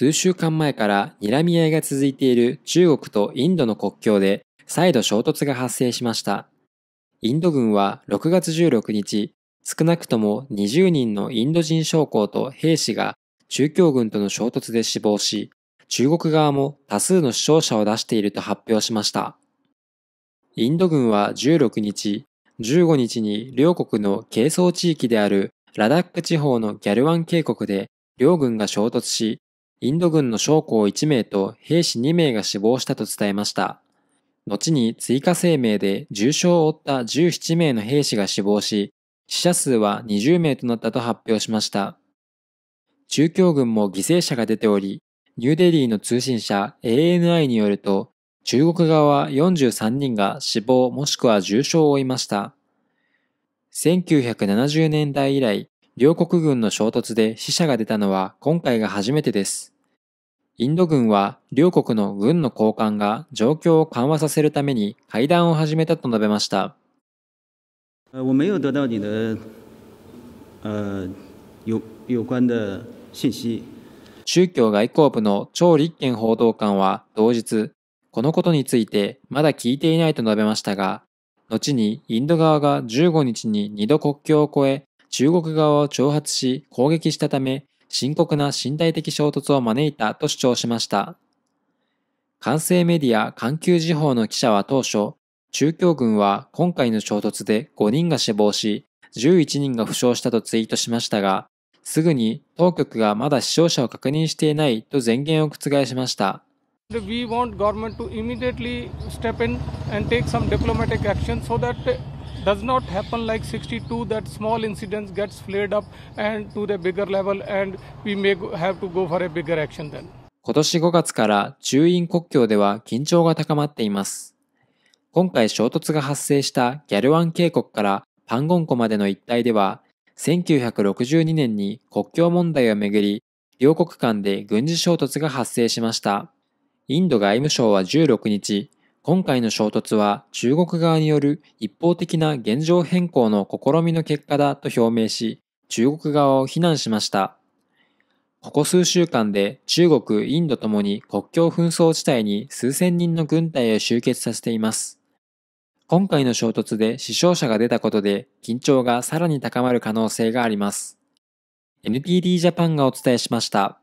数週間前から睨み合いが続いている中国とインドの国境で再度衝突が発生しました。インド軍は6月16日、少なくとも20人のインド人将校と兵士が中共軍との衝突で死亡し、中国側も多数の死傷者を出していると発表しました。インド軍は16日、15日に両国の係争地域であるラダック地方のギャルワン渓谷で両軍が衝突し、インド軍の将校1名と兵士2名が死亡したと伝えました。後に追加声明で重傷を負った17名の兵士が死亡し、死者数は20名となったと発表しました。中共軍も犠牲者が出ており、ニューデリーの通信社 ANI によると、中国側は43人が死亡もしくは重傷を負いました。1970年代以来、両国軍の衝突で死者が出たのは今回が初めてです。インド軍は両国の軍の交換が状況を緩和させるために会談を始めたと述べました。我没有得到你的呃有有关的信息。宗教外交部の張立憲報道官は同日、このことについてまだ聞いていないと述べましたが、後にインド側が15日に2度国境を越え、中国側を挑発し攻撃したため、深刻な身体的衝突を招いたと主張しました。関西メディア環球時報の記者は当初、中共軍は今回の衝突で5人が死亡し、11人が負傷したとツイートしましたが、すぐに当局がまだ死傷者を確認していないと前言を覆しました。We want government to immediately step in and take some diplomatic action so that does not happen like 62 that small incidents gets flared up and to the bigger level and we may have to go for a bigger action then. 今年5月から中印国境では緊張が高まっています。今回衝突が発生したギャルワン渓谷からパンゴン湖までの一帯では、1962年に国境問題をめぐり、両国間で軍事衝突が発生しました。インド外務省は16日、今回の衝突は中国側による一方的な現状変更の試みの結果だと表明し、中国側を非難しました。ここ数週間で中国、インドともに国境紛争地帯に数千人の軍隊を集結させています。今回の衝突で死傷者が出たことで緊張がさらに高まる可能性があります。NTD ジャパンがお伝えしました。